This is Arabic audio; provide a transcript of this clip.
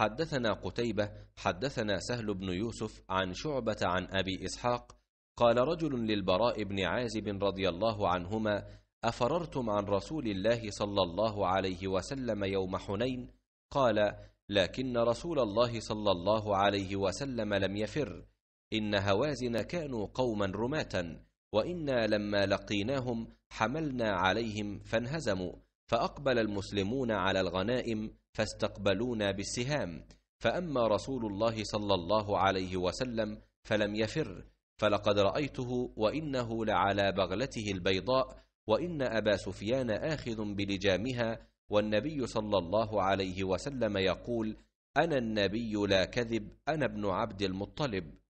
حدثنا قتيبة حدثنا سهل بن يوسف عن شعبة عن أبي إسحاق قال رجل للبراء بن عازب رضي الله عنهما أفررتم عن رسول الله صلى الله عليه وسلم يوم حنين قال لكن رسول الله صلى الله عليه وسلم لم يفر إن هوازن كانوا قوما رماة وإنا لما لقيناهم حملنا عليهم فانهزموا فاقبل المسلمون على الغنائم فاستقبلونا بالسهام فاما رسول الله صلى الله عليه وسلم فلم يفر فلقد رايته وانه لعلى بغلته البيضاء وان ابا سفيان اخذ بلجامها والنبي صلى الله عليه وسلم يقول انا النبي لا كذب انا ابن عبد المطلب